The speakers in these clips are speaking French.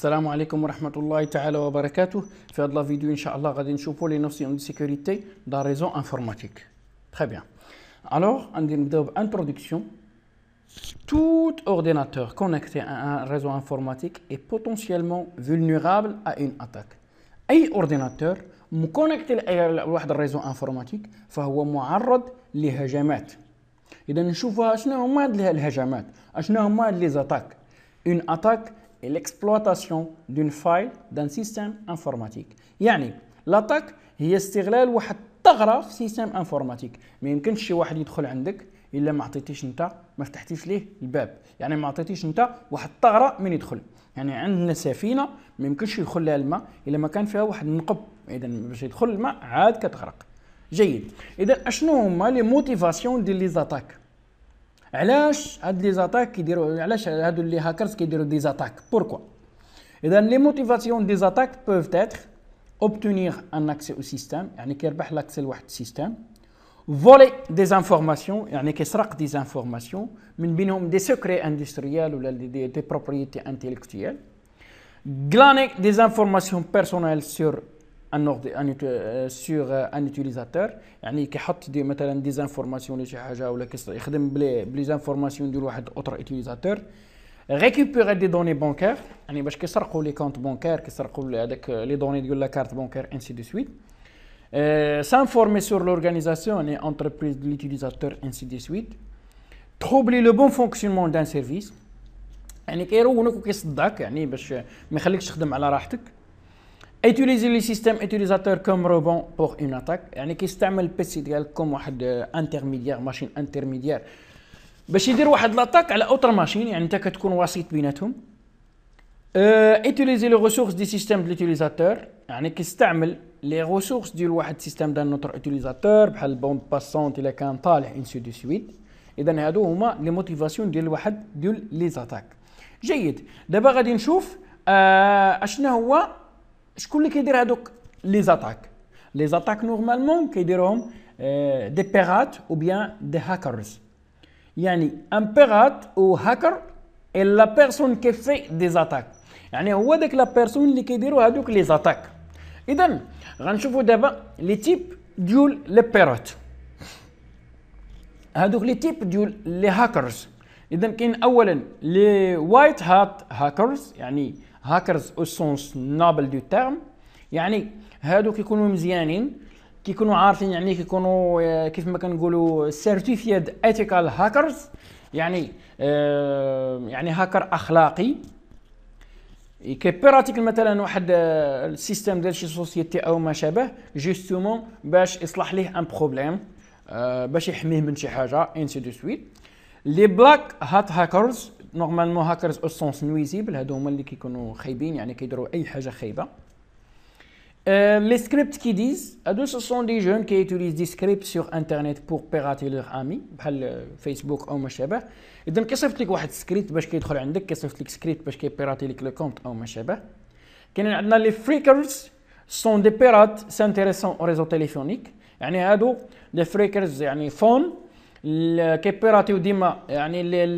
السلام عليكم ورحمة الله تعالى وبركاته في هذا الفيديو إن شاء الله غادي نشوفوا لي نوسيون دو سيكوريتي دا ريزو انفورماتيك تخي بيان الوغ غادي نبداو بانترودكسيون توت أورديناتور connecté أن ريزو انفورماتيك إي بوتونسيالمون فولنيرابل أ أون أتاك أي أورديناتور مكونكت لواحد الريزو انفورماتيك فهو معرض لهجمات. إذا نشوفوا شنو هما هاد الهجمات؟ شنو هما لي زاتاك؟ اون اتاك الاكسبلواتاسيون دون فايل دان سيستم انفورماتيك يعني لاتاك هي استغلال واحد الثغره في سيستم انفورماتيك ما يمكنش شي واحد يدخل عندك الا ما عطيتيش انت ما فتحتيش ليه الباب يعني ما عطيتيش انت واحد الثغره من يدخل يعني عندنا سفينه ما يمكنش يدخل لها الماء الا ما كان فيها واحد النقب اذا باش يدخل الماء عاد كتغرق جيد اذا اشنو هما لي موتيفاسيون ديال لي زاتاك Alash had les attaques qui qui hackers des attaques pourquoi les motivations des attaques peuvent être obtenir un accès au système système voler des informations yani des informations des secrets industriels ou des propriétés intellectuelles glaner des informations personnelles sur ان أن سور ان يوتيليزاتور يعني كيحط دي مثلا دي زانفورماسيون ولا شي حاجه ولا كيخدم بلي بلي زانفورماسيون ديال واحد اوتر يوتيليزاتور ريكوبيري دي دوني بانكير يعني باش كيسرقوا لي كونت بانكير كيسرقوا هذاك آه، لي دوني ديال لا كارت بانكير انسي دو سويت سانفورمي سور لورغانيزاسيون اي انتربريز entreprise de ان سي دو سويت Troubler لو بون فونكسيونمون دان سيرفيس يعني كيرونك وكيصدعك يعني باش ما يخليكش تخدم على راحتك utiliser لي سيستيم utilisateurs كوم روبون بوغ اون اتاك يعني كيستعمل البيسي ديالك كوم واحد انترميديير ماشين انترميديير باش يدير واحد لاتاك على اوتر ماشين يعني انت كتكون وسيط بيناتهم euh, utiliser لي ressources دي سيستيم de l'utilisateur يعني كيستعمل لي ressources ديال واحد سيستيم ديال نوتر utilisateur بحال البوند باسونت الا كان طالع سو دو سويت اذا هادو هما لي موتيفاسيون ديال واحد ديال لي زاتاك جيد دابا غادي نشوف آه اشنا هو شكون اللي كيدير هادوك لي زاتاك لي زاتاك نورمالمون كيديروهم دي بيرات او بيان دي هاكرز يعني ان بيرات او هاكر اي لا بيرسون في دي زاتاك يعني هو داك لا بيرسون اللي كيديروا هادوك لي زاتاك اذا غنشوفوا دابا لي تيب ديول لي بيرات هادوك لي تيب ديول لي هاكرز اذا كاين اولا لي وايت هات هاكرز يعني هاكرز او سونس نابل دو تيرم يعني هادو كيكونوا مزيانين كيكونوا عارفين يعني كيكونوا كيف ما كنقولوا سيرتيفيد ايثيكال هاكرز يعني يعني هاكر اخلاقي كي براتيك مثلا واحد السيستم ديال شي سوسيتي او ما شابه جوستومون باش يصلح ليه ان بروبليم باش يحميه من شي حاجه انسي دو سويت لي بلاك هات هاكرز نورمالمون هاكرز او سونس نويزيبل هادو هما اللي كيكونوا خايبين يعني كيديروا اي حاجه خايبه لي سكريبت كي ديز هادو سو سون دي جون كي يوتيليز دي سكريبت سور انترنيت بور بيراتي لوغ امي بحال فيسبوك او ما شابه اذا كيصيفط لك واحد سكريبت باش كيدخل عندك كيصيفط لك سكريبت باش كيبيراتي لك لو كونت او ما شابه كاينين عندنا لي فريكرز سون دي بيرات سانتيريسون او ريزو تيليفونيك يعني هادو لي فريكرز يعني فون Les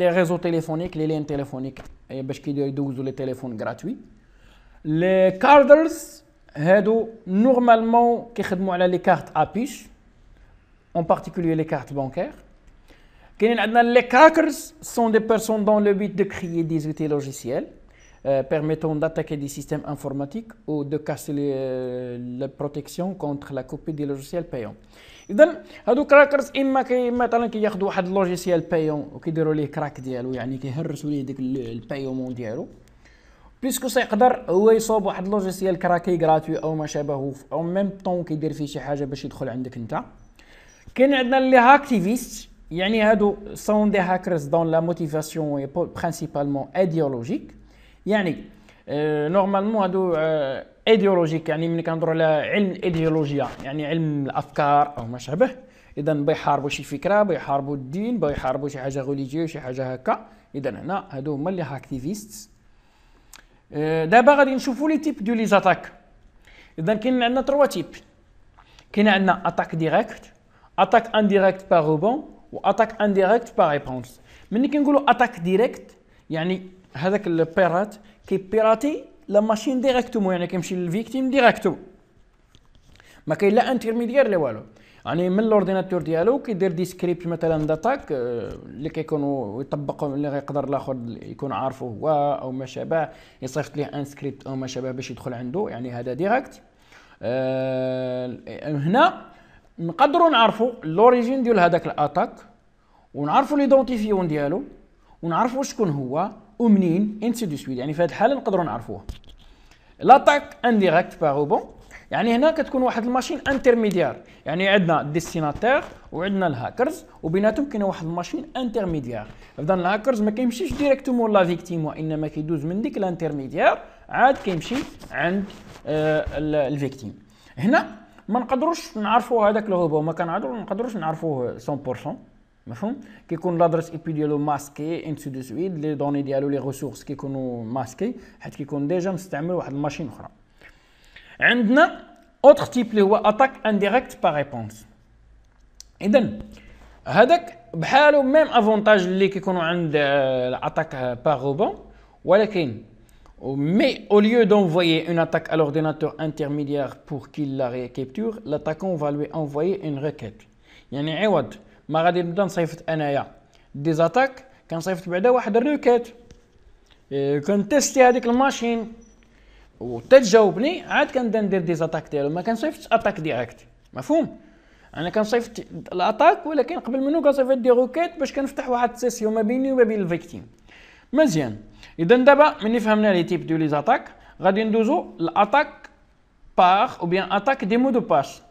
réseaux téléphoniques, les liens téléphoniques, parce qu'il y a ou les téléphones gratuits. Les carders, normalement, qui ont les cartes à pitch, en particulier les cartes bancaires. Les crackers sont des personnes dans le but de créer des outils logiciels euh, permettant d'attaquer des systèmes informatiques ou de casser les euh, protection contre la copie des logiciels payants. اذا هادو كراكرز اما كي مثلا كياخذوا واحد اللوجيسيال بايون وكيديروا ليه كراك ديالو يعني كيهرسوا ليه ديك البايومون ديالو بيسكو سيقدر هو يصوب واحد لوجيسيال كراكي غراتوي او ما شابه او ميم طون كيدير فيه شي حاجه باش يدخل عندك انت كاين عندنا لي هاكتيفيست يعني هادو سون دي هاكرز دون لا موتيفاسيون برينسيبالمون ايديولوجيك يعني نورمالمون euh, هادو euh, ايديولوجيك يعني ملي كنهضروا على علم الايديولوجيا يعني علم الافكار او ما شابه اذا بيحاربوا شي فكره بيحاربوا الدين بيحاربوا شي حاجه غوليجيو شي حاجه هكا اذا هنا هادو هما اللي هاكتيفيست أه، دابا غادي نشوفوا لي تيب دو لي زاتاك اذا كاين عندنا تروا تيب كاين عندنا اتاك ديريكت اتاك انديريكت بار روبون واتاك انديريكت بار ريبونس ملي كنقولوا اتاك ديريكت يعني هذاك البيرات كيبيراتي لا ماشين ديريكتومون يعني كيمشي للفيكتيم ديريكتوم ما كاين لا انترميديير لا والو يعني من لورديناتور ديالو كيدير دي سكريبت مثلا داتاك اللي كيكونوا يطبقوا اللي غيقدر الاخر يكون عارفه هو او ما شابه يصيفط ليه ان سكريبت او ما شابه باش يدخل عنده يعني هذا ديريكت أه هنا نقدروا نعرفوا لوريجين ديال هذاك الاتاك ونعرفوا ليدونتيفيون ديالو ونعرفوا شكون هو ومنين انسي دو سويت يعني في هذه الحاله نقدروا نعرفوه لاتاك انديريكت باغ او يعني هنا كتكون واحد الماشين انترميديار يعني عندنا الديستيناتير وعندنا الهاكرز وبيناتهم كاين واحد الماشين انترميديار فدان الهاكرز ما كيمشيش ديريكتومون لا فيكتيم وانما كيدوز من ديك الانترميديار عاد كيمشي عند آه الفيكتيم هنا ما نقدروش نعرفوا هذاك الهوبو ما كنعرفوش نقدروش نعرفوه 100% Qui a l'adresse et puis il y a et ainsi de suite, les données et les ressources qui ont le masque et qui ont déjà le système de la machine. Et là, autre type de attaque indirecte par réponse. Et donc, il a le même avantage que euh, l'attaque euh, par robot. Mais au lieu d'envoyer une attaque à l'ordinateur intermédiaire pour qu'il la récapture, l'attaquant va lui envoyer une requête. Il y a un autre ما غادي نبدا نصيفط انايا دي زاتاك كنصيفط بعدا واحد الروكات e, كنتيستي هذيك الماشين وتا تجاوبني عاد كنبدا ندير دي زاتاك ديالو ما كنصيفطش اتاك ديريكت مفهوم انا كنصيفط الاتاك ولكن قبل منو كنصيفط دي روكيت باش كنفتح واحد السيسيون ما بيني وما بين الفيكتيم مزيان اذا دابا ملي فهمنا لي تيب دو لي زاتاك غادي ندوزو لاتاك باغ او بيان اتاك دي مو دو باس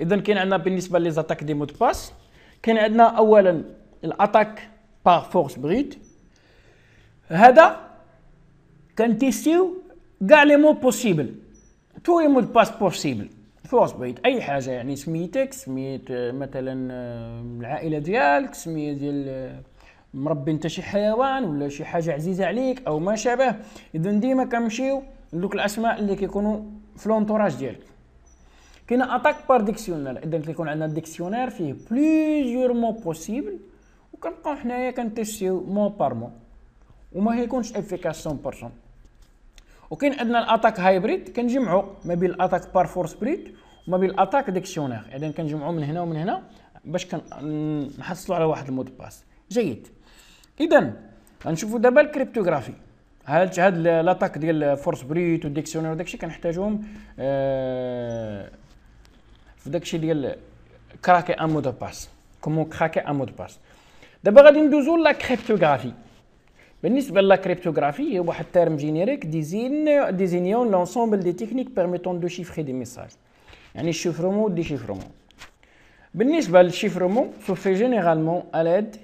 اذا كاين عندنا بالنسبه لي زاتاك دي مو دو باس كان عندنا اولا الاتاك بار فورس بريت هذا تيستيو كاع لي مو بوسيبل تو لي مود باس بوسيبل فورس بريت اي حاجه يعني سميتك سميت آه، مثلا آه، العائله ديالك سميه ديال آه، مربي انت شي حيوان ولا شي حاجه عزيزه عليك او ما شابه اذا ديما كنمشيو لدوك الاسماء اللي كيكونوا في لونتوراج ديالك كاينه اتاك بار ديكسيونير اذا كيكون عندنا ديكسيونير فيه بليزيور مو بوسيبل وكنبقاو حنايا كنتيستيو مو بار مو وما هيكونش افيكاس 100% وكاين عندنا الاتاك هايبريد كنجمعو ما بين الاتاك بار فورس بريد وما بين الاتاك ديكسيونير اذا كنجمعو من هنا ومن هنا باش نحصلو على واحد المود باس جيد اذا غنشوفوا دابا الكريبتوغرافي هاد هاد لاتاك ديال فورس بريت وديكسيونير وداكشي كنحتاجوهم آه Je vais dire un mot de passe. Comment craquer un mot de passe D'abord, nous avons la cryptographie. La cryptographie, est un terme générique désignant l'ensemble des techniques permettant de chiffrer des messages. Il y a un chiffrement et un déchiffrement. Le chiffrement se fait généralement à l'aide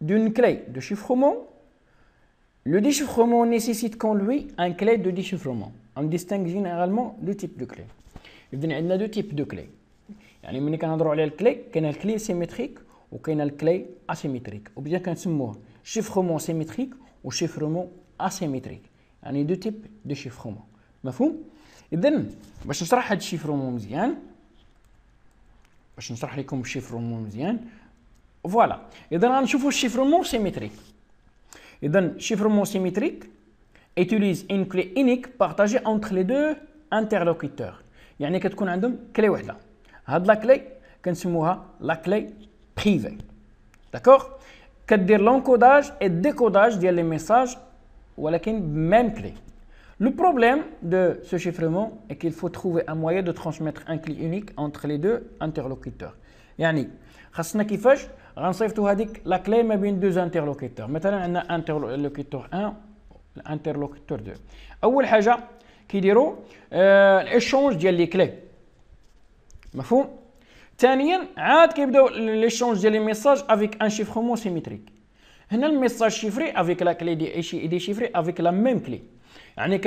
d'une clé de chiffrement. Le déchiffrement nécessite qu'en lui, une clé de déchiffrement. On distingue généralement deux types de clés il y a deux types de clés, il y a un canal droit sur les clés, clé symétrique ou canal clé asymétrique, ou bien comme son chiffrement symétrique ou chiffrement asymétrique, il y a deux types de chiffrement, m'a vu? je vais vous montrer un chiffrement bien, je vais vous montrer un chiffrement bien, voilà. Idem, je vais vous un chiffrement symétrique. Le chiffrement symétrique utilise une clé unique partagée entre les deux interlocuteurs. يعني Cette clé كلي la clé privée, d'accord لاكلي بريفي داكوغ كدير لونكوداج اي ديكوداج ديال لي ميساج la même clé. Le problème de ce chiffrement est qu'il faut trouver un moyen de transmettre un clé unique entre les deux interlocuteurs. Yani, khassna kifash ghansayftou hadik la clé y a deux interlocuteurs. il y a interlocuteur 1, l'interlocuteur 2. première chose, qui dit euh, l'échange de clé. message avec un chiffrement symétrique. Il message chiffré avec la clé et déchiffré avec la même clé. Il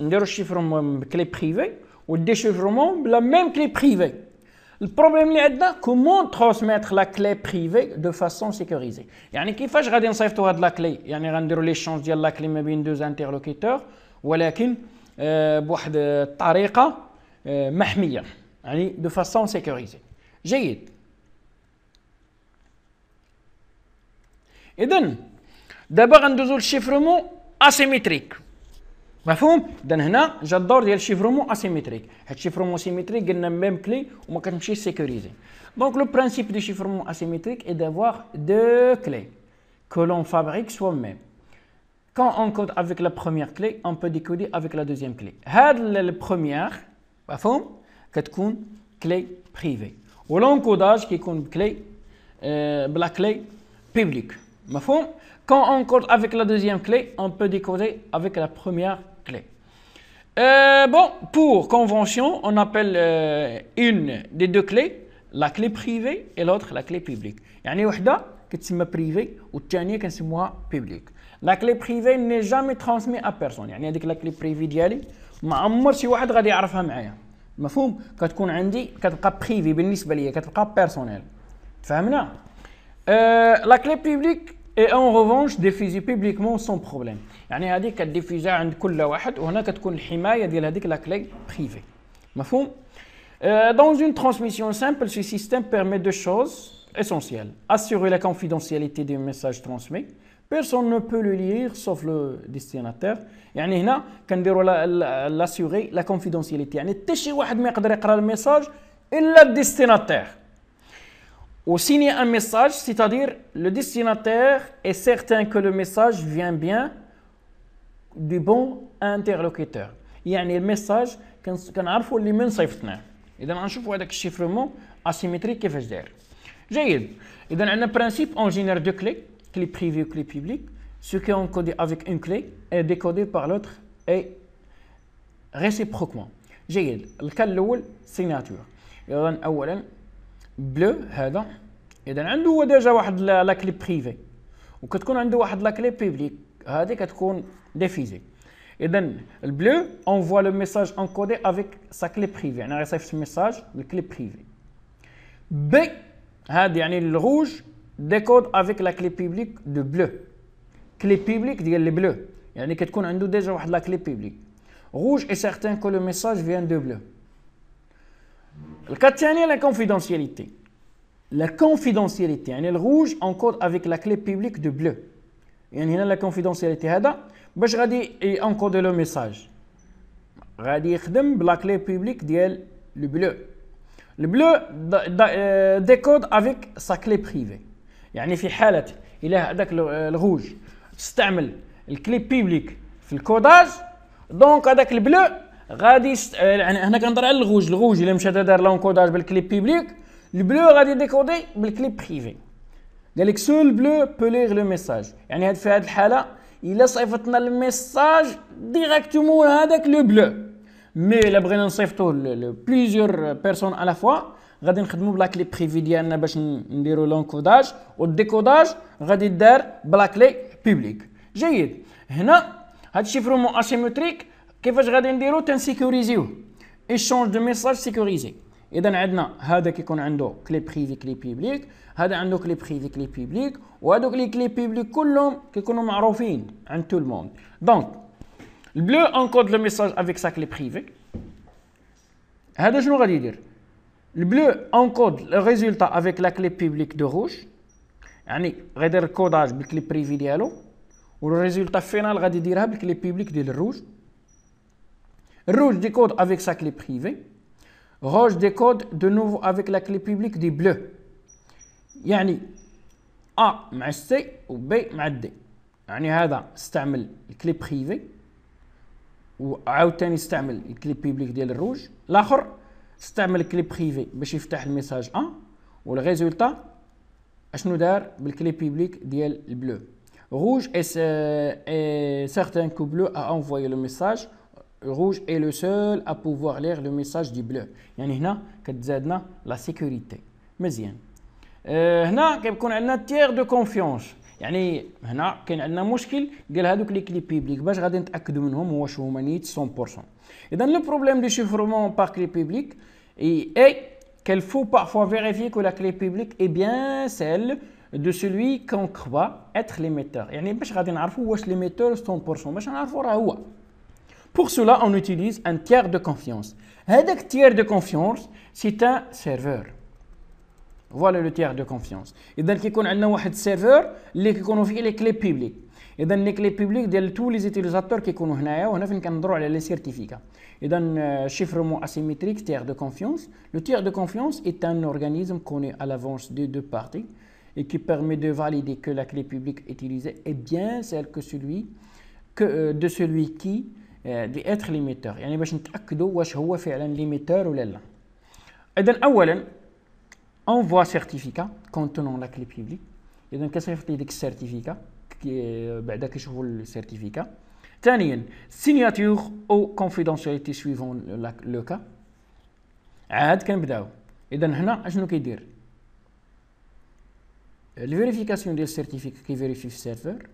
y a chiffrement clé privée et déchiffrement la même clé privée. Le problème comment transmettre la clé privée de façon sécurisée. Il y un la clé. la clé avec deux interlocuteurs. Ou آه، بواحد الطريقه آه، محميه يعني دو فاسون سيكوريزي جيد اذا دابا غندوزو للشيفرومون اسيميتريك مفهوم اذا هنا جا الدور ديال الشيفرومون اسيميتريك حيت الشيفرومون سيميتريك قلنا ميم كلي وما كتمشيش سيكوريزي دونك لو برانسيب دو شيفرومو اسيميتريك اي دافوار دو كلي كولون فابريك سوا ميم Quand on code avec la première clé, on peut décoder avec la deuxième clé. la première مفهوم كتكون qui privée. une clé, بكلي euh, la clé publique. مفهوم Quand on code avec la deuxième clé, on peut décoder avec la première clé. Euh, bon, pour convention, on appelle euh, une des deux clés la clé privée et l'autre la clé publique. يعني وحده كتسمى privée والثانيه est publique. La clé privée n'est jamais transmise à personne. يعني هذيك لا كلي clé privée, ما عمر شي واحد غادي يعرفها معايا مفهوم كتكون عندي كتبقى بريفي بالنسبه ليا كتبقى بيرسونيل تفهمنا euh, يعني عند كل واحد وهنا euh, dans une transmission simple, ce système permet deux choses essentielles. Assurer la confidentialité des messages transmis بيرسون ne peut le lire sauf le destinataire et هنا كنديروا لاسيوغي لا كونفيدونسياليتي la Ou signer un message, c'est-à-dire le destinataire est certain que le message vient bien du bon interlocuteur. Il y message qu'on a hein. le même on chiffrement asymétrique J'ai un principe en génère deux Clé privée ou clé publique, ce qui est encodé avec une clé est décodé par l'autre et réciproquement. J'ai dit, le cas de la signature. Il y a un bleu, il y a déjà la clé privée. Il y a déjà la clé publique, il y la Le bleu envoie le message encodé avec sa clé privée. Il y a message de clé privée. B, il le rouge. Décode avec la clé publique de bleu. Clé publique le bleu. Il y a des qui ont déjà la clé publique. Rouge est certain que le message vient de bleu. Quatrième, la confidentialité. La confidentialité. Le rouge encode avec la clé publique de bleu. Il y a la confidentialité. Il y a le message. Il y la clé publique le bleu. Le bleu euh, décode avec sa clé privée. يعني في حاله إلا هذاك الغوج استعمل الكليب بيبليك في الكوداج دونك هذاك البلو غادي است... آه، يعني هنا كنهضر على الغوج الغوج الا مشى دار لون كوداج بالكليب بيبليك البلو غادي ديكودي بالكليب بريفي قال لك سول بلو بوليغ ليغ لو ميساج يعني هاد في هاد الحاله الا صيفطنا الميساج ديريكتومون هذاك لو بلو مي الا بغينا نصيفطوه لبليزيور بيرسون على فوا غادي نخدموا بلا كلي بريفي ديالنا باش نديروا لونكوداج والديكوداج غادي دار بلا كلي بيبليك جيد هنا هاد الشيفرومون اسيمتريك كيفاش غادي نديرو تنسيكوريزيو ايشونج دو ميساج سيكوريزي اذا عندنا هذا كيكون عنده كلي بريفي كلي بيبليك هذا عنده كلي بريفي كلي بيبليك وهذوك لي كلي بيبليك كلهم كيكونوا معروفين عند تو الموند دونك البلو انكود لو ميساج افيك سا كلي بريفي هذا شنو غادي يدير Le bleu encode le résultat avec la clé publique de rouge. il y a un codage avec les de Ou le résultat final va dire avec clé publique de rouge. Le rouge décode avec sa clé privée. Rouge décode de nouveau avec la clé publique du bleu. y A, c, ou B, d. يعني هذا استعمل الكليب بريفي وعاوتاني استعمل الكليب clé publique de rouge. استعمل كلي بريفي باش يفتح الميساج 1 والريزولتا اشنو دار بالكلي بيبليك ديال البلو روج اي سارتان كو بلو ا انفوي لو ميساج روج اي لو سول ا بوفوار لير لو ميساج دي بلو يعني هنا كتزادنا لا سيكوريتي مزيان هنا كيكون عندنا تيغ دو كونفيونس يعني هنا كاين عندنا مشكل ديال هذوك لي كلي بيبليك باش غادي نتاكدوا منهم واش هما نيت 100% اذا لو بروبليم دو شيفرمون باغ كلي بيبليك et, qu'il faut parfois vérifier que la clé publique est bien celle de celui qu'on croit être l'émetteur. l'émetteur 100% Pour cela, on utilise un tiers de confiance. Un tiers de confiance, c'est un serveur. Voilà le tiers de confiance. Et donc, il y a un serveur qui connaît les clés publiques. Et dans les clés publiques, tous les utilisateurs qui connaissent, sur les certificats. Et dans le chiffrement asymétrique, le tiers de confiance. Le tiers de confiance est un organisme connu à l'avance des deux parties et qui permet de valider que la clé publique utilisée est bien celle euh, de celui qui euh, doit être l'émetteur. Et donc, qui est Et donc, on envoie certificat contenant la clé publique. Et donc, qu'est-ce que c'est le certificat كي بعدا كيشوفوا السيرتيفيكا ثانيا سينياتور او كونفيدونسياليتي سويفون لو كا عاد كنبداو اذا هنا اشنو كيدير الفيريفيكاسيون ديال السيرتيفيكا كيفيريفي في السيرفر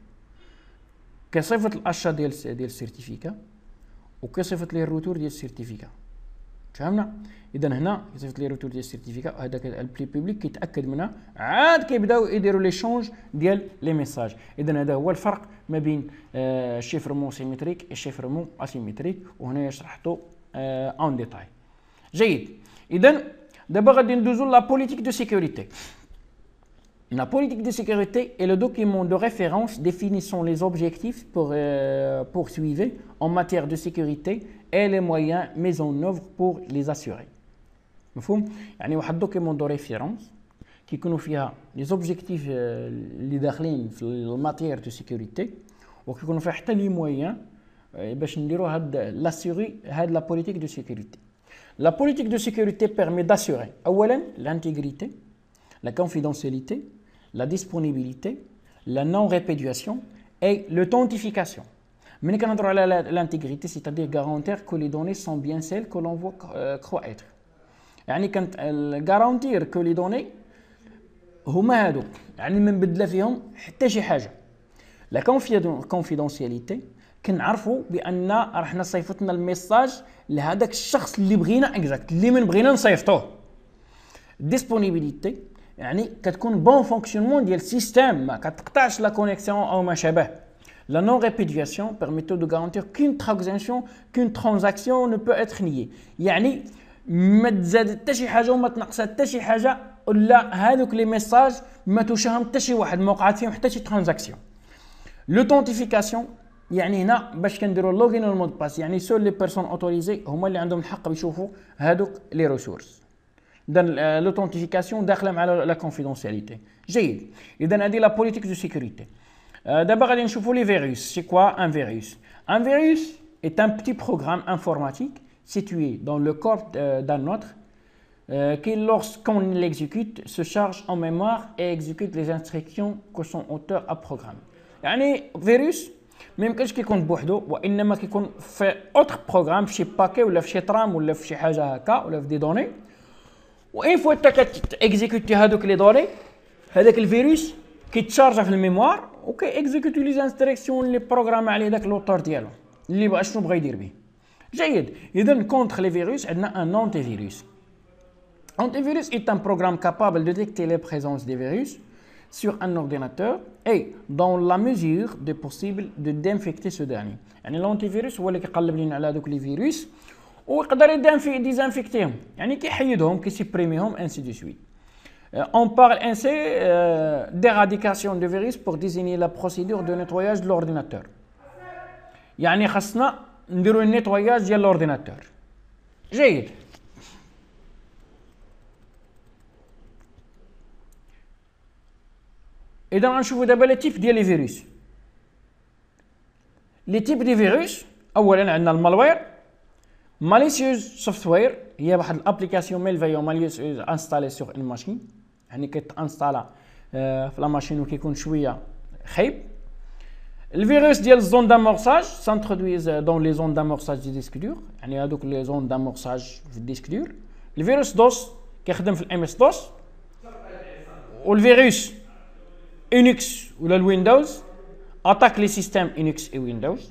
كيصيفط الاشا ديال ديال السيرتيفيكا وكيصيفط ليه الروتور ديال السيرتيفيكا فهمنا اذا هنا يصيفط لي روتور ديال السيرتيفيكا هذاك البلي بوبليك كيتاكد منها عاد كيبداو يديروا لي شونج ديال لي ميساج اذا هذا هو الفرق ما بين آه شيفرمون سيمتريك مو اسيمتريك وهنا شرحته اون ديتاي جيد اذا دابا غادي ندوزو لا بوليتيك دو سيكوريتي La politique de sécurité est le document de référence définissant les objectifs pour, euh, poursuivis en matière de sécurité et les moyens mis en œuvre pour les assurer. Il y a un document de référence qui connaît les objectifs en euh, matière de sécurité et qui connaît les moyens pour euh, assurer la politique de sécurité. La politique de sécurité permet d'assurer l'intégrité, la confidentialité, la disponibilité, la non-répédition et l'authentification. Nous avons l'intégrité, c'est-à-dire garantir que les données sont bien celles que l'on voit croire euh, être. Nous avons euh, garanti que les données sont bien. Nous avons même de l'avion. La confidentialité, nous avons besoin de faire le message, nous avons besoin de faire le message, nous avons besoin de faire le message. Disponibilité. يعني كتكون بون فونكسيونمون ديال السيستيم ما كتقطعش لا كونيكسيون او ما شابه لا نون repetition بيرميتو دو garantir qu'une ترانزاكسيون qu'une ترانزاكسيون نو بو être نيي يعني ما تزاد حتى شي حاجه وما تنقص حتى شي حاجه ولا هذوك لي ميساج ما توشهم حتى شي واحد ما وقعت فيهم حتى شي ترانزاكسيون لوثنتيفيكاسيون يعني هنا باش كنديروا لوغين والمود باس يعني سول لي بيرسون اوتوريزي هما اللي عندهم الحق يشوفوا هذوك لي ريسورس l'authentification, dans la confidentialité. J'ai dit, il a la politique de sécurité. D'abord, D'abord, allez nous les virus. C'est quoi un virus Un virus est un petit programme informatique situé dans le corps d'un autre euh, qui, lorsqu'on l'exécute, se charge en mémoire et exécute les instructions que son auteur a programmées. Un virus, même quand qui compte Bordeaux, ou fait autre programme chez Paquet ou chez Tram ou chez Hajaka ou des données. Une fois que vous avez exécuté les données, le virus, qui charge avec la mémoire, ou exécuté les instructions, les programmes avec l'autorité. Bah, je vais vous dire, oui. Je vais vous dire, il y a un contre-virus un antivirus. L'antivirus est un programme capable de détecter la présence des virus sur un ordinateur et, dans la mesure du possible, de désinfecter ce dernier. l'antivirus, c'est ce qu'il y a un ou ويقدر يدانفي ديزانفيكتيهم يعني كيحيدهم كيسبريميهم ainsi de suite. Euh, on parle ainsi euh, d'éradication du virus pour désigner la procédure de nettoyage de l'ordinateur. Yani, khasna, nous un nettoyage de l'ordinateur. J'ai Et donc, on trouve d'abord y a des virus. Les types de virus, d'abord, on a le malware. ماليسيوز سوفتوير هي واحد الابليكاسيون ميلفيو ماليسيوز انستالي سوغ ان ماشين يعني كيتانستالا في لا ماشين وكيكون شويه خايب الفيروس ديال الزون دامورساج سانترودويز دون لي زون دامورساج دي ديسك دور يعني هادوك لي زون دامورساج في الديسك دور الفيروس دوس كيخدم في الام اس دوس والفيروس يونكس ولا الويندوز اتاك لي سيستيم يونكس اي ويندوز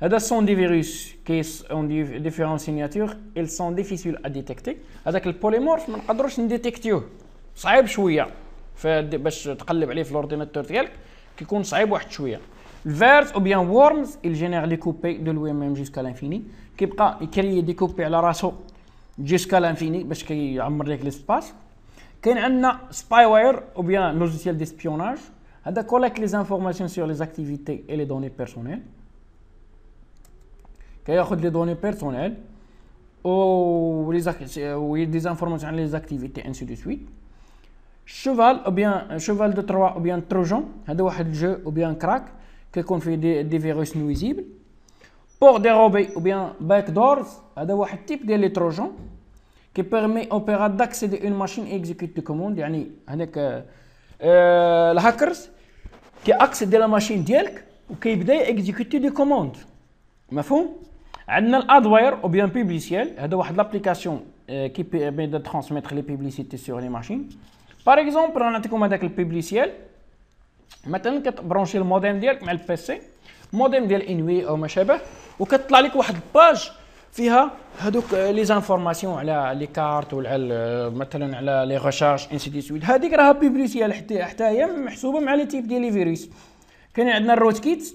Ce sont des virus qui ont différentes signatures, ils sont difficiles à détecter. Les polymorphes on peuvent peut pas les détecter, choses. Ce sont des choses qui sont très l'ordinateur, Ce sont des VERS ou bien WORMS génère des copies de lui-même jusqu'à l'infini. ils sont des copies de la race jusqu'à l'infini parce qu'il y a un espace. Ce spyware ou bien logiciel logiciels d'espionnage qui collectent les informations sur les activités et les données personnelles. Qui a des données personnelles ou des informations sur les activités, ainsi de suite. Cheval, ou bien cheval de Troie, ou bien Trojan, qui a un jeu ou bien crack, qui confie des virus nuisibles. Port dérobé, ou bien Backdoors, qui a un type de Trojan, qui permet aux opérateurs d'accéder à une machine et d'exécuter des commandes. Les hackers qui accèdent à la machine ou qui ont des commandes. Mais عندنا الادواير او بيان بيبليسيال هذا واحد لابليكاسيون كي بي دو ترانسميتر لي بيبليسيتي سور لي ماشين باغ اكزومبل انا نعطيكم هذاك البيبليسيال مثلا كتبرونشي الموديم ديالك مع البيسي سي موديم ديال انوي او ما شابه وكتطلع لك واحد الباج فيها هذوك لي زانفورماسيون على لي كارت وعلى مثلا على لي ريشارج سي دي سويت هذيك راها بيبليسيال حتى حتى هي محسوبه مع لي تيب ديال لي فيروس كاين عندنا الروت كيت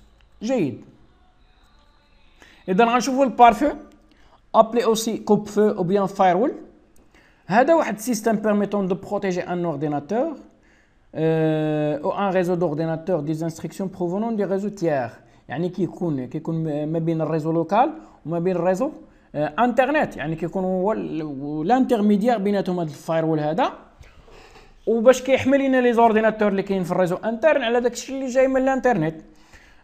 جيد اذا غنشوفوا البارفو ابلي اوسي كوب فو او بيان فايرول هذا واحد سيستم بيرميتون دو بروتيجي ان اورديناتور او ان ريزو دورديناتور دي انستركسيون بروفونون دي ريزو تيير يعني كيكون كيكون ما بين الريزو لوكال وما بين الريزو آه، انترنت يعني كيكون هو الانترميديير بيناتهم هذا الفايرول هذا وباش كيحمل لنا لي زورديناتور اللي كاين في الريزو انترن على داكشي اللي جاي من الانترنت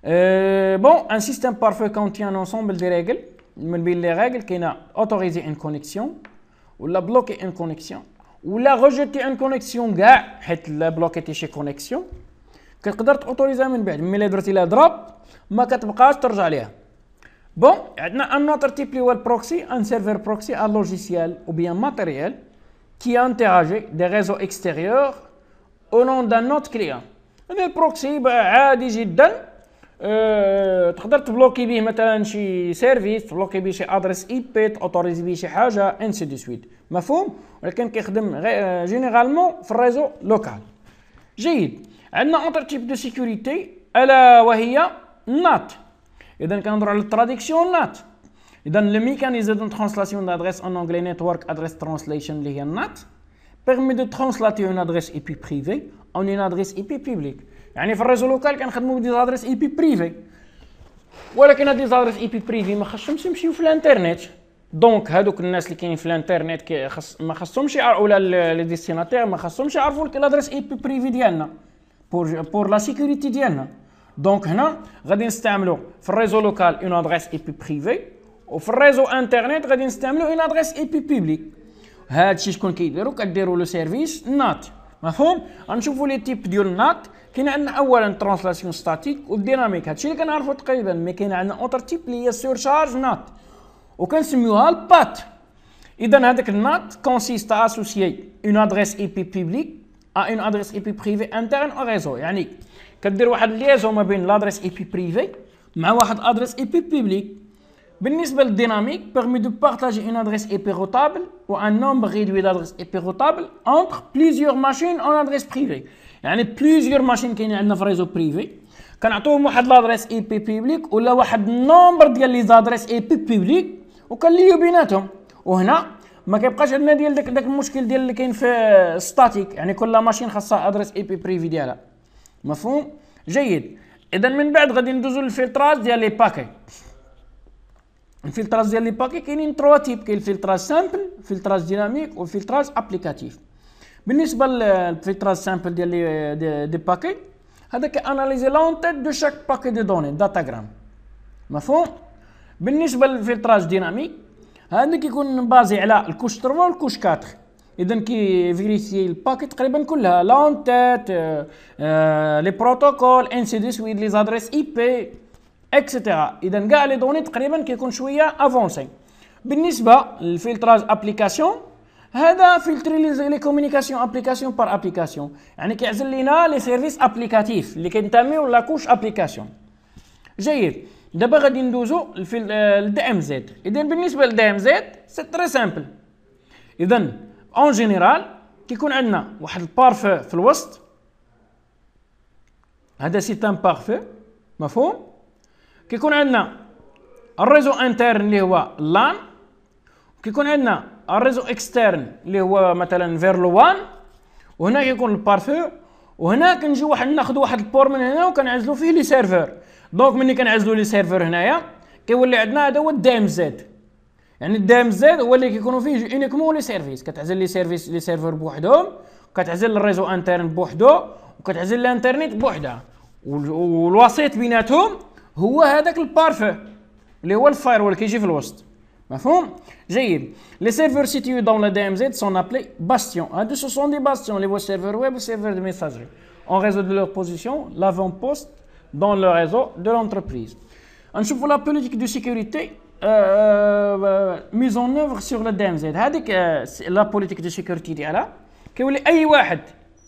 Euh, bon, un système parfait contient un ensemble de règles. Il y les règles qui ont autorisé une connexion, ou la bloqué une connexion, ou la rejeté une connexion, parce que la bloqué chez connexion. Que tu une connexion Mais l'adresse la drop, ma ne peux pas Bon, il a un autre type de proxy, un serveur proxy, un logiciel ou bien matériel qui interagit des réseaux extérieurs au nom d'un autre client. Un proxy, bah, digital. تقدر تبلوكي به مثلا شي سيرفيس تبلوكي به شي ادريس اي بي اوتوريزي به شي حاجه انسي دو سويت مفهوم ولكن كيخدم غير جينيرالمون في الريزو لوكال جيد عندنا اونتر تيب دو سيكوريتي الا وهي نات اذا كنهضروا على التراديكسيون نات اذا لو ميكانيزم دو ترانسلاسيون دادريس ان انغلي نيتورك ادريس ترانسليشن اللي هي نات بيرمي دو ترانسلاتي اون ادريس اي بي بريفي اون اون ادريس اي بي بوبليك يعني في الريزو لوكال كنخدموا بديزادريس اي بي بريفي ولكن هاد ديزادريس اي بي بريفي ما خصهمش يمشيو في الانترنت دونك هادوك الناس اللي كاينين في الانترنت خص ما خصهمش ولا لي ديستيناتير ما خصهمش يعرفوا الادريس اي بي بريفي ديالنا بور بور لا سيكوريتي ديالنا دونك هنا غادي نستعملو في الريزو لوكال اون ادريس اي بي بريفي وفي الريزو انترنت غادي نستعملو اون ادريس اي بي بيبليك هادشي شكون كيديرو كديرو لو سيرفيس نات مفهوم غنشوفو لي تيب ديال النات كاين عندنا اولا ترانسلاسيون ستاتيك والديناميك هادشي اللي كنعرفو تقريبا مي كاين عندنا اوتر تيب اللي هي شارج نات وكنسميوها البات اذا هذاك النات كونسيست اسوسيي اون ادريس اي بي بوبليك ا اون ادريس اي بي بريفي انترن او ريزو يعني كدير واحد ليزو ما بين لادريس اي بي بريفي مع واحد ادريس اي بي بوبليك بالنسبه للديناميك بيرمي دو بارتاجي اون ادريس اي بي روتابل ان نومبر ريدوي لادريس اي بي روتابل انتر بليزيور ماشين اون ادريس بريفي يعني بليزيور ماشين كاينين عندنا في ريزو بريفي كنعطيوهم واحد لادريس اي بي بيبليك ولا واحد النومبر ديال لي زادريس اي بي بيبليك وكنليو بيناتهم وهنا ما كيبقاش عندنا ديال داك داك المشكل ديال اللي كاين في ستاتيك يعني كل ماشين خاصها ادريس اي بي بريفي ديالها مفهوم جيد اذا من بعد غادي ندوزو للفلتراج ديال لي باكي الفلتراج ديال لي باكي كاينين تروا تيب كاين الفلتراج سامبل الفلتراج ديناميك والفلتراج ابليكاتيف بالنسبه للفلتراج سامبل ديال لي دي, باكي هذاك اناليزي لونتيت دو شاك باكي دو دوني داتاغرام مفهوم بالنسبه للفلتراج دينامي هذا كيكون بازي على الكوش 3 والكوش 4 اذا كي فيريسي الباكي تقريبا كلها لونتيت لي بروتوكول ان سي دي سويد لي زادريس اي بي اكسيتيرا اذا كاع لي دوني تقريبا كيكون شويه افونسي بالنسبه للفلتراج ابليكاسيون هذا فلتر لي كومونيكاسيون ابليكاسيون بار ابليكاسيون يعني كيعزل لينا لي سيرفيس ابليكاتيف اللي كينتميو لا كوش ابليكاسيون جيد دابا غادي ندوزو للدي ام زد اذا بالنسبه للدي ام زد سي تري سامبل اذا اون جينيرال كيكون عندنا واحد البارفو في الوسط هذا سي تان بارفو مفهوم كيكون عندنا الريزو انترن اللي هو اللان كيكون عندنا الريزو اكسترن اللي هو مثلا فيرلو 1 وهنا يكون البارفو وهنا كنجي واحد ناخذ واحد البور من هنا وكنعزلو فيه لي سيرفر دونك ملي كنعزلو لي سيرفر هنايا كيولي عندنا هذا هو الدام زد يعني الدام زد هو اللي كيكونوا فيه اونيكمون لي سيرفيس كتعزل لي سيرفيس لي سيرفر بوحدهم كتعزل الريزو انترن بوحدو وكتعزل الانترنت بوحدها والوسيط بيناتهم هو هذاك البارفو اللي هو الفايروال كيجي في الوسط Les serveurs situés dans le DMZ sont appelés bastions. Hein, ce sont des bastions, les serveurs web ou les serveurs de messagerie. En raison de leur position, l'avant-poste dans le réseau de l'entreprise. On la politique de sécurité euh, euh, mise en œuvre sur le DMZ. Euh, la politique de sécurité est là.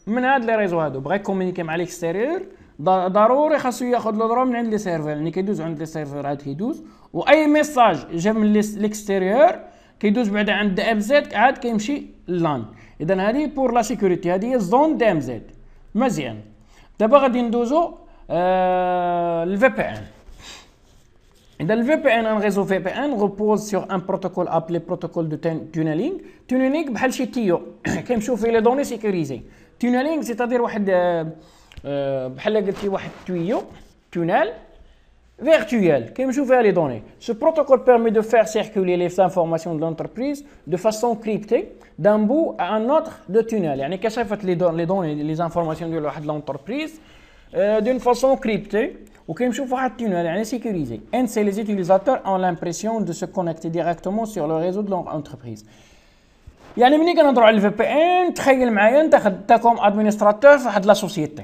réseaux. communiquer à l'extérieur. ضروري خاصو ياخذ لودرو من عند لي سيرفر يعني كيدوز عند لي سيرفر عاد كيدوز واي ميساج جا من ليكستيريور كيدوز بعدا عند دي ام زد عاد كيمشي لان اذا هذه بور لا سيكوريتي هذه هي الزون دي ام زد مزيان دابا غادي ندوزو الفي بي ان اذا الفي بي ان ان ريزو في بي ان ريبوز سور ان بروتوكول ابلي بروتوكول دو تونيلينغ تونيلينغ بحال شي تيو كيمشيو فيه لي دوني سيكوريزي تونيلينغ سيتادير واحد آه Euh, بحال قلت واحد tunnel virtuel, je vais les données. Ce protocole permet de faire circuler les informations de l'entreprise de façon cryptée d'un bout à un autre de tunnel. يعني كشفت les les informations de l'entreprise euh, d'une façon cryptée ou نشوف un tunnel يعني sécurisé. Ainsi, les utilisateurs ont l'impression de se connecter directement sur le réseau de leur entreprise. يعني ملي كنهضروا على الفي بي ان تخيل معايا انت administrateur ادمينستراتور في de la société.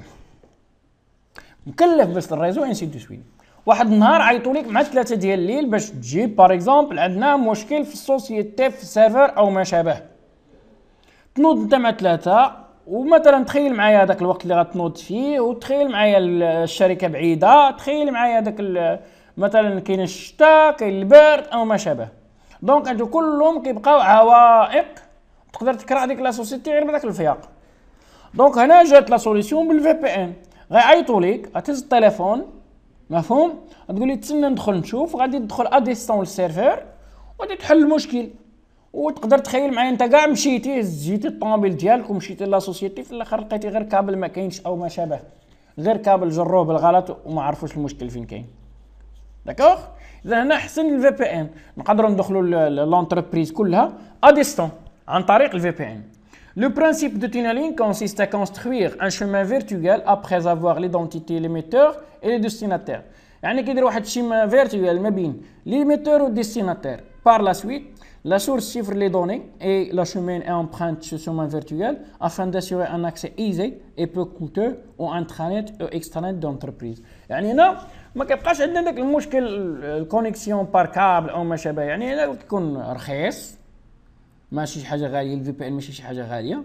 مكلف باش تريزو انسي دو سويت واحد النهار عيطوا لك مع ثلاثة ديال الليل باش تجي باغ اكزومبل عندنا مشكل في السوسيتي في السيرفر او ما شابه تنوض انت مع ثلاثة ومثلا تخيل معايا هذاك الوقت اللي غتنوض فيه وتخيل معايا الشركة بعيدة تخيل معايا هذاك مثلا كاين الشتاء كاين البرد او ما شابه دونك هادو كلهم كيبقاو عوائق تقدر تكره ديك لا سوسيتي غير بهذاك الفياق دونك هنا جات لا سوليسيون بالفي بي ان غيعيطوا ليك غتهز التليفون مفهوم غتقول لي تسنى ندخل نشوف غادي تدخل اديستون للسيرفور وغادي تحل المشكل وتقدر تخيل معايا انت كاع مشيتي جيتي الطوموبيل ديالك ومشيتي لاسوسيتي في الاخر لقيتي غير كابل ما كاينش او ما شابه غير كابل جروه بالغلط وما عرفوش المشكل فين كاين داكوغ اذا هنا احسن الفي بي ان نقدروا ندخلوا لونتربريز كلها اديستون عن طريق الفي بي ان Le principe de tunneling consiste à construire un chemin virtuel après avoir l'identité l'émetteur et le destinataire. يعني كيدير واحد الشيما فيرتوال ما بين ليميتور destinataire. par la suite la source chiffre les données et la chemin est empreinte sur ce chemin virtuel afin d'assurer un accès easy et peu coûteux au intranet ou extranet d'entreprise يعني هنا ما كيبقاش عندنا داك المشكل connexion par câble il y a يعني هنا كيكون رخيص ماشي شي حاجه غاليه الفي بي ان ماشي شي حاجه غاليه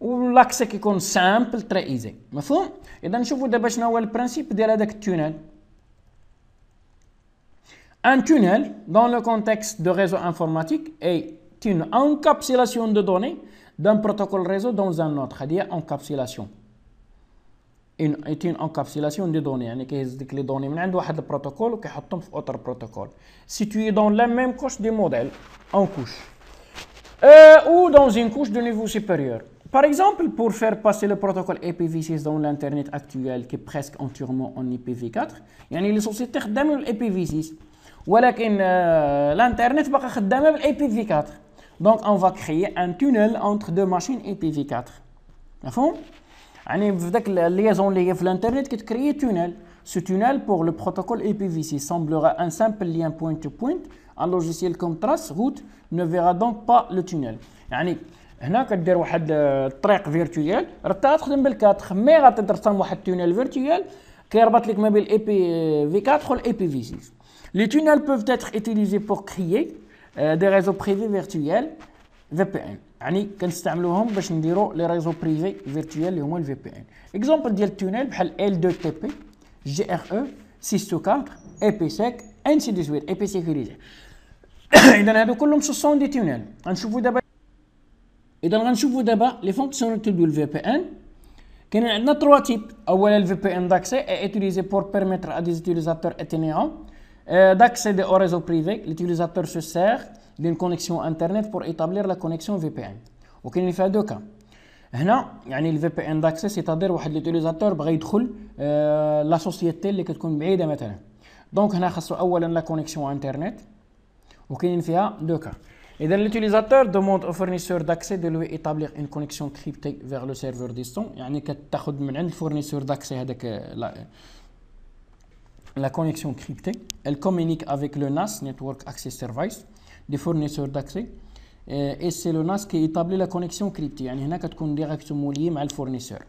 ولاكسا كيكون سامبل تري ايزي مفهوم اذا نشوفوا دابا شنو هو البرانسيب ديال هذاك التونيل ان تونيل دون لو كونتكست دو ريزو انفورماتيك اي تون انكابسيلاسيون دو دوني دان بروتوكول ريزو دون زان نوت هذه هي انكابسيلاسيون ان اتين انكابسيلاسيون دي دوني يعني كيهز ديك لي دوني من عند واحد البروتوكول وكيحطهم في اوتر بروتوكول سيتوي دون لا ميم كوش دي موديل اون كوش Euh, ou dans une couche de niveau supérieur. Par exemple, pour faire passer le protocole e IPv6 dans l'Internet actuel, qui est presque entièrement en e IPv4, يعني les sociétés خدامين lipv 6 ولكن l'Internet va être lipv 4 Donc on va créer un tunnel entre deux machines IPv4. مفهوم؟ يعني في ذاك l'Internet liée l'Internet في crée un tunnel. Ce tunnel pour le protocole e IPv6 semblera un simple lien point-to-point, -point, un logiciel comme Trace, route, ne verra donc pas le tunnel يعني هنا كدير واحد الطريق فيرتويال رتا تخدم بال4 مي غادي واحد التونيل فيرتويال كيربط لك ما بين الاي بي في 4 والاي بي في 6 لي تونيل بوف être utilisés pour créer بريفي فيرتويال في بي ان يعني كنستعملوهم باش نديرو لي ريزو بريفي فيرتويال اللي هما الفي بي ان اكزومبل ديال التونيل بحال ال 2 تي بي جي ار او 6 4 اي بي سيك انسي دو سويت اي بي سيكوريزي اذا هادو كلهم سوسون دي تونيل غنشوفو دابا اذا غنشوفو دابا لي فونكسيوناليتي دو الفي بي ان كاين عندنا تروا تيب اولا الفي بي ان داكسي اي اتيليزي بور بيرميتر ا دي زوتيليزاتور اتينيون داكسي دي او ريزو بريفي ليتيليزاتور سو سير دون كونيكسيون انترنت بور ايتابلير لا كونيكسيون في بي ان اللي فيها دو كا هنا يعني الفي بي ان داكسي سيتادير واحد ليتيليزاتور بغى يدخل لا سوسيتي اللي كتكون بعيده مثلا دونك هنا خاصو اولا لا كونيكسيون انترنت Et l'utilisateur demande au fournisseur d'accès de lui établir une connexion cryptée vers le serveur distant. Il y a un fournisseur d'accès euh, avec la, connexion cryptée. Elle communique avec le NAS, Network Access Service, des fournisseurs d'accès. Euh, et c'est le NAS qui établit la connexion cryptée. يعني هنا est directement lié le fournisseur.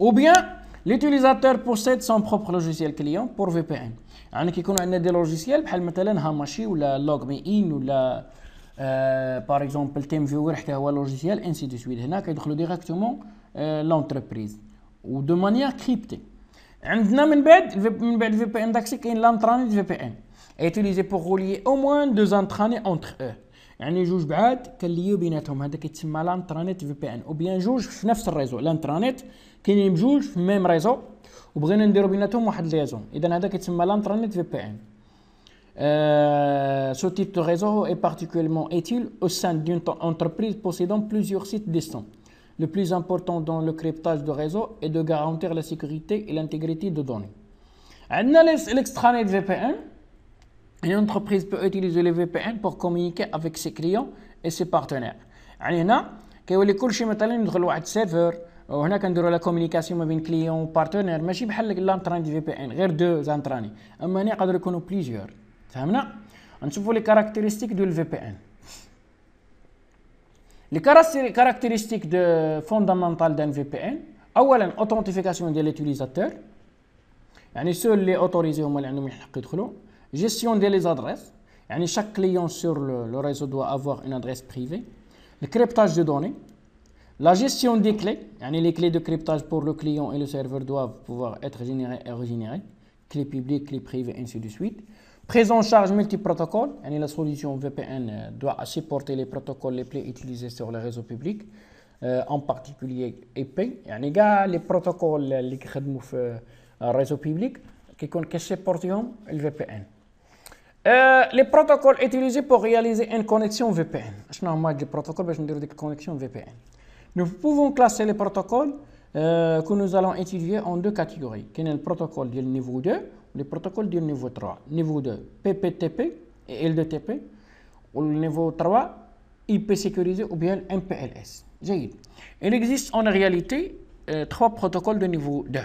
Ou bien L'utilisateur possède son propre logiciel client pour VPN. y a des logiciels, euh, par exemple, Hamashi ou LogMeIn ou par exemple TeamViewer, logiciel, ainsi de suite. Il directement euh, l'entreprise ou de manière cryptée. On une VPN VPN est utilisé pour relier au moins deux entrées entre eux. يعني جوج بعاد كان ليو بيناتهم كاينين بجوج ce type de réseau est particulièrement utile au sein d'une entreprise possédant plusieurs sites distants. Le plus important dans le cryptage de réseau est de garantir la sécurité et l'intégrité de données. L'extranet VPN, une entreprise peut utiliser les VPN pour communiquer avec ses clients et ses partenaires. Il y a un serveur. وهنا كنديروا لا كومونيكاسيون ما بين كليون وبارتنير ماشي بحال لانتراني دي في بي ان غير دو زانتراني اما هنا يقدروا يكونوا بليزيور فهمنا نشوفوا لي كاركتيرستيك دو الفي بي ان لي كاركتيرستيك دو فوندامونتال دان في بي ان اولا اوثنتيفيكاسيون ديال ليتيليزاتور يعني سو لي اوتوريزي هما اللي عندهم الحق يدخلوا جيستيون ديال لي زادريس يعني شاك كليون سور لو ريزو دو افوار اون ادريس بريفي الكريبتاج دو دوني La gestion des clés, les clés de cryptage pour le client et le serveur doivent pouvoir être générées et régénérées, clés publiques, clés privées, ainsi de suite. Prise en charge multiprotocole, la solution VPN euh, doit supporter les protocoles les plus utilisés sur les réseaux publics, euh, en particulier IP, les protocoles euh, les réseau public qui supportent le VPN. les protocoles utilisés pour réaliser une connexion VPN. Je n'ai pas de protocole, mais je connexion VPN. Nous pouvons classer les protocoles euh, que nous allons étudier en deux catégories. Quel est le protocole du niveau 2 le protocole du niveau 3. Niveau 2, PPTP et L2TP. Ou niveau 3, IP sécurisé ou bien MPLS. Il existe en réalité euh, trois protocoles de niveau 2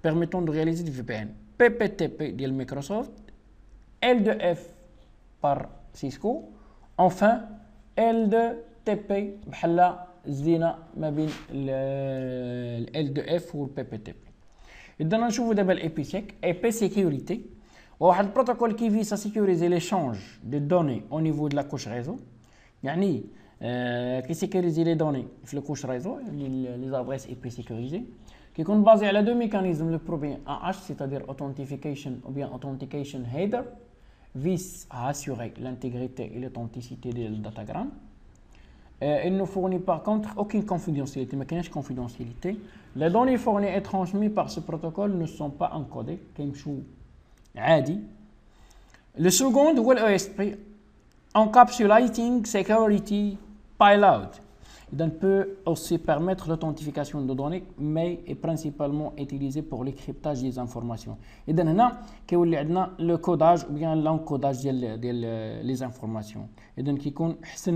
permettant de réaliser du VPN. PPTP de Microsoft, L2F par Cisco, enfin L2TP par Zina, L2F ou PPT. Et dans la le protocole qui vise à sécuriser l'échange de données au niveau de la couche réseau. Il y a qui les données sur la couche réseau, les adresses EP-Sécurisées, qui sont basé sur deux mécanismes. Le premier AH, c'est-à-dire Authentication header, vise à assurer l'intégrité et l'authenticité du datagramme. Euh, il ne fournit par contre aucune confidentialité, mais la confidentialité Les données fournies et transmises par ce protocole ne sont pas encodées, comme dit. Le second ou l'ESP, Encapsulating Security Payload. Il peut aussi permettre l'authentification de données, mais est principalement utilisé pour l'écryptage des informations. Et donc, a le codage ou bien l'encodage des informations. Et donc, qui compte plus que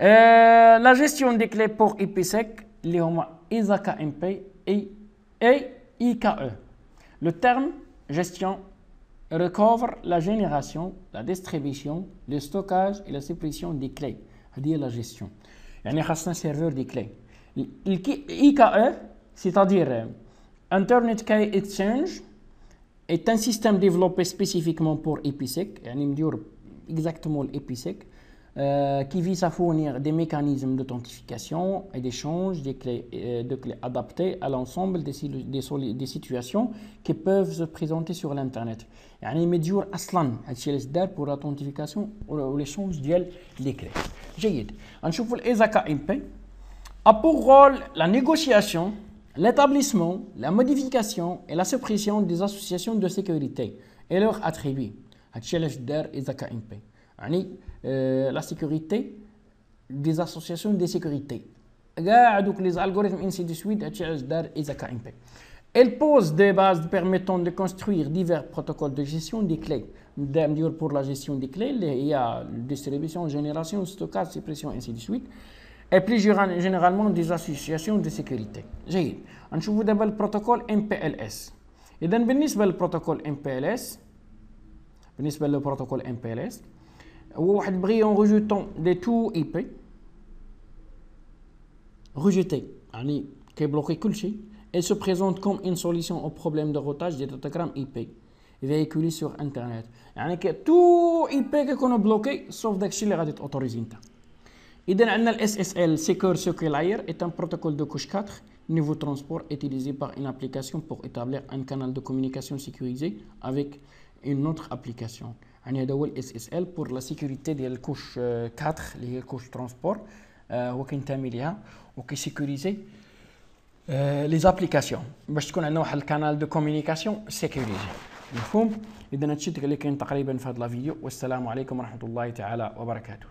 euh, la gestion des clés pour IPsec, les ISAKA MP et, IKE. Le terme gestion recouvre la génération, la distribution, le stockage et la suppression des clés. C'est-à-dire la gestion. Il y a un serveur des clés. IKE, c'est-à-dire euh, Internet Key Exchange est un système développé spécifiquement pour EPSEC, يعني Europe exactement l'EPSEC. Euh, qui vise à fournir des mécanismes d'authentification et d'échange des clés, euh, de clés adaptées à l'ensemble des, des, situations qui peuvent se présenter sur l'Internet. يعني مديور اصلا هادشي l'authentification دار l'échange اثنتيفيكاسيون des clés. لي clés. جيد غنشوفوا الايزاكا ام a pour rôle la négociation, l'établissement, la modification et la suppression des associations de sécurité et leurs attributs. à علاش euh, la sécurité des associations de sécurité. Les algorithmes, ainsi de suite, elle pose des bases permettant de construire divers protocoles de gestion des clés. Pour la gestion des clés, il y a distribution, génération, stockage, suppression, ainsi de suite. Et plus généralement des associations de sécurité. J'ai On trouve le protocole MPLS. Et dans le protocole MPLS, le protocole MPLS, ou واحد بغي en rejetant لي تو IP بي rejeté qui est bloqué, et se présente comme une solution au problème de routage des datagrammes IP véhiculés sur internet Tout IP qui اي bloqué, sauf بلوكي سوف autorisé. اللي غادي توتوريزي انت اذا عندنا الاس اس ال est un protocole de couche 4 niveau transport utilisé par une application pour établir un canal de communication sécurisé avec une autre application. يعني هذا هو الاس اس ال بور لا سيكوريتي ديال الكوش 4 اللي هي كوش ترونسبور هو كينتمي ليها وكيسيكوريزي لي زابليكاسيون باش تكون عندنا واحد الكانال دو كومونيكاسيون سيكوريزي مفهوم اذا هادشي اللي كاين تقريبا في هذا الفيديو والسلام عليكم ورحمه الله تعالى وبركاته